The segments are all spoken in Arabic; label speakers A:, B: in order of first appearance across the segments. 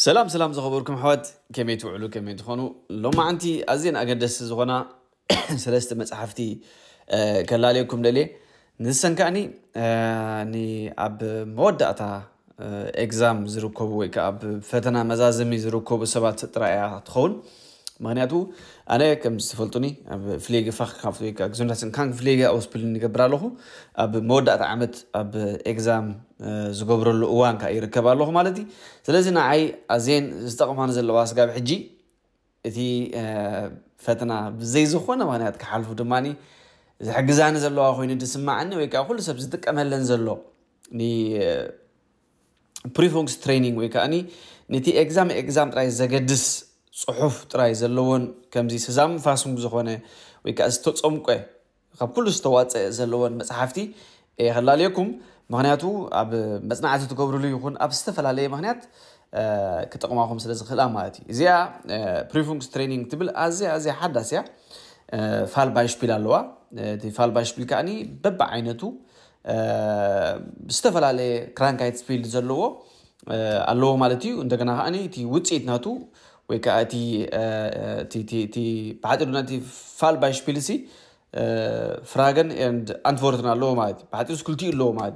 A: سلام سلام زخبركم حوات كم يتوعلو كم يتخونو لو ما عندي أزين أقدس زغنا سلست مصحفتي أه كلا عليكم للي نسان كأني أه ني أب مودة أتا أه إكزام زروكوب ويكا أب فتنا ምክንያቱ ኣነ ከም ዝተፈልጡኒ ኣብ ፍሌ ገፋኽ ካብ ግዞንዳስንካን ፍሌገ ኣውስፕልን ይገብር ኣለኹ ኣብ መወዳእታ ዓመት ኣብ ኤግዛም ዝገብረሉ እዋን ከዓ ይርከብ ኣለኹ ማለት እዩ ስለዚ ንዓይ ኣዝየን ዝጠቕማኑ ዘለዋ ስጋብ ሕጂ እቲ ፈተና ብዘይዝኾነ ምክንያት ክሓልፉ ድማኒ ዝሕግዛኒ ዘለዋ ኮይኑ ድስማዓኒ ወይ ከዓ ኩሉ ሰብ ዝጥቀመለን ዘሎ ፕሪፎንክስ ትሬኒንግ ወይ ከዓ ነቲ ኤግዛም ኤግዛም ጥራይ ዘገድስ صحف تراي زلون كمزي سزام فاسم زخونة ويك أستوت أمك خب كل استوات زلون بس حفتي إيه خلال ليكم أب بس نعاتو تكبروا لي يكون أب استفل عليه مهنيات كتقوم معكم سلسلة خلال مهاتي زيا بريفونكس ترينينج تبل أزي أزي حد أزيا فال بايشبيل اللوا دي فال بايشبيل كأني بب عينتو استفل عليه كرانكايت سبيل زلوه اللوه مالتي وانت كنا هاني تي وتسيت ناتو weka ti ti ti ti baxaadilunanti falbayshpilisi fragen and antworten allo maad baxaadilskulti illo maad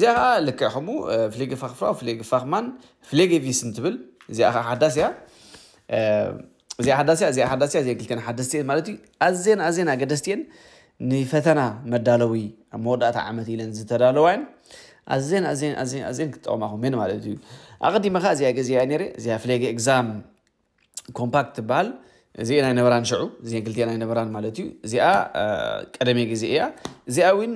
A: زيها لك حمو فليق فخفرا آه، فليق فخمان فليق في سنتبل زي أخا حداسيا آه، زي حداسيا زي حداسيا زي كل كان حداستين مالتي أزين أزين أقدستين نفتنا مدالوي مودة عمتي لن زتدالوين أزين أزين أزين أزين كتأو معهم من مالتي أغدي مخا زي زي نيري زي فليق إكزام ኮምፓክት ትበሃል እዚአ ናይ ነበራ ንሽዑ እዚአን ክልትያ ናይ ነበራን ማለት እዩ እዚኣ ቀደመ ግዜ እያ እዚኣ እውን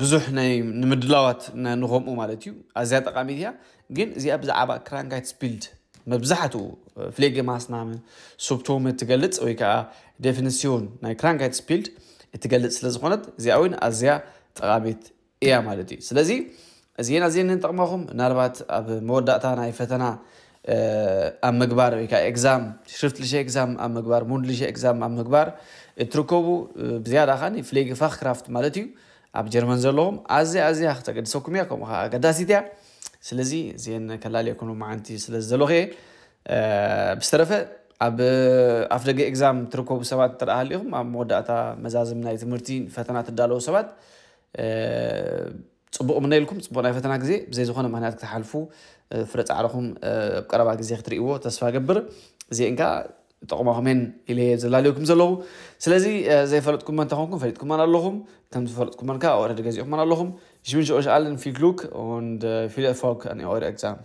A: ብዙሕ ናይ ንምድላዋት ንኸምኡ ማለት እዩ ኣዝያ ጠቃሚት እያ ግን እዚኣ ብዛዕባ ክራንጋይት ስፒልድ መብዛሕትኡ ፍሌጌማስናም ሱብቶመ እትገልፅ ወይ ከዓ ዴፊኒሲዮን ናይ ክራንጋይት ስፒልድ እትገልፅ ስለ ዝኾነት እዚኣ እውን ኣዝያ ጠቃሚት እያ ማለት እዩ ስለዚ እዚአን ኣዝየን ንጠቕመኹም ምናልባት ኣብ መወዳእታ ናይ ፈተና ኣብ ምግባር ወይ ከዓ ኤግዛም ሽርፍቲ ልሽ ኤግዛም ኣብ ምግባር ሙን ልሽ ኤግዛም ኣብ ምግባር እትርከቡ ብዝያዳ ከዓኒ ፍሌግፋኽ ክራፍት ማለት እዩ ኣብ ጀርመን ዘለዎም ኣዝያ ኣዝያ ክተገድሰኩም እያ ከምኡ ከዓ ኣገዳሲት እያ ስለዚ እዚአን ከላለየኩም መዓንቲ ስለ ዘለኹ እየ ብዝተረፈ ኣብ ኣፍ ደገ ኤግዛም ትርከቡ ሰባት ትረአ ሃሊኹም ኣብ መወዳእታ መዛዝም ናይ ትምህርቲ ፈተና ትዳለዉ ሰባት ፅቡቕ ምና ኢልኩም ፅቡቕ ናይ ፈተና ግዜ ብዘይ ዝኾነ ምክንያት ክትሓልፉ ፍረ ፃዕርኹም ኣብ ቀረባ ግዜ ክትርእይዎ ተስፋ ገብር እዚአን ከዓ ጠቕማኹመን ኢለ ዘላለዩኩም ዘለዉ ስለዚ ዘይፈለጥኩመን እንተኾንኩም ፈሊጥኩመን ኣለኹም ከም ዝፈለጥኩመን ከዓ ኦረዲ ገዚእኹመን ኣለኹም ሽምን ሸኦሸኣለን ፊክሉክ ፊል ፎክ ኣን ኤር ኤግዛም